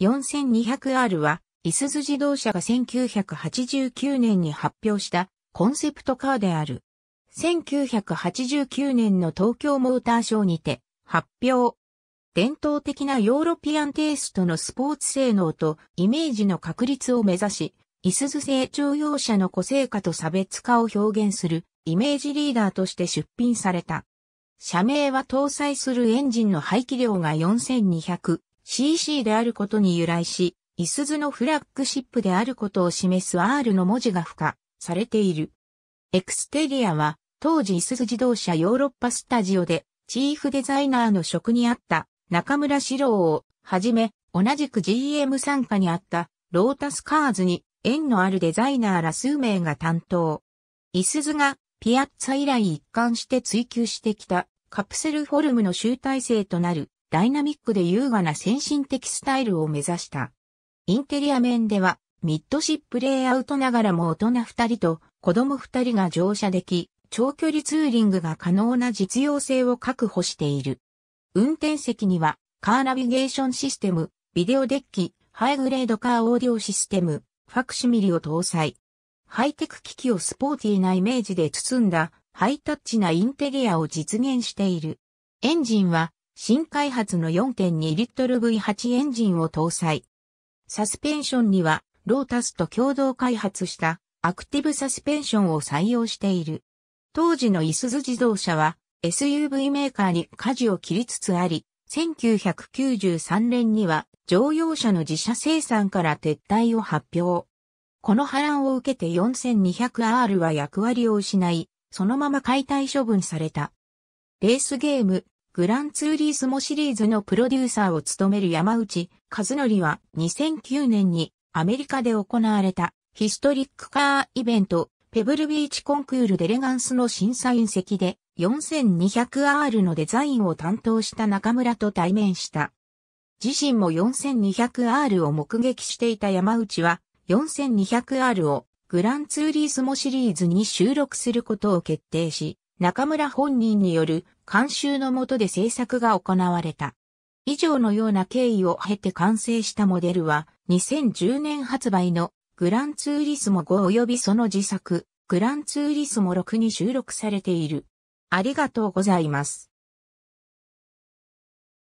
4200R は、いすズ自動車が1989年に発表したコンセプトカーである。1989年の東京モーターショーにて発表。伝統的なヨーロピアンテイストのスポーツ性能とイメージの確立を目指し、いすズ成長用車の個性化と差別化を表現するイメージリーダーとして出品された。社名は搭載するエンジンの排気量が4200。CC であることに由来し、イスズのフラッグシップであることを示す R の文字が付加されている。エクステリアは当時イスズ自動車ヨーロッパスタジオでチーフデザイナーの職にあった中村史郎をはじめ同じく GM 参加にあったロータスカーズに縁のあるデザイナーら数名が担当。イスズがピアッツァ以来一貫して追求してきたカプセルフォルムの集大成となるダイナミックで優雅な先進的スタイルを目指した。インテリア面では、ミッドシップレイアウトながらも大人2人と子供2人が乗車でき、長距離ツーリングが可能な実用性を確保している。運転席には、カーナビゲーションシステム、ビデオデッキ、ハイグレードカーオーディオシステム、ファクシミリを搭載。ハイテク機器をスポーティーなイメージで包んだ、ハイタッチなインテリアを実現している。エンジンは、新開発の4.2リットル V8 エンジンを搭載。サスペンションには、ロータスと共同開発したアクティブサスペンションを採用している。当時のイスズ自動車は SUV メーカーに舵を切りつつあり、1993年には乗用車の自社生産から撤退を発表。この波乱を受けて 4200R は役割を失い、そのまま解体処分された。レースゲーム、グランツーリースモシリーズのプロデューサーを務める山内和則は2009年にアメリカで行われたヒストリックカーイベントペブルビーチコンクールデレガンスの審査員席で 4200R のデザインを担当した中村と対面した。自身も 4200R を目撃していた山内は 4200R をグランツーリースモシリーズに収録することを決定し、中村本人による監修のもとで制作が行われた。以上のような経緯を経て完成したモデルは2010年発売のグランツーリスモ5及びその自作グランツーリスモ6に収録されている。ありがとうございます。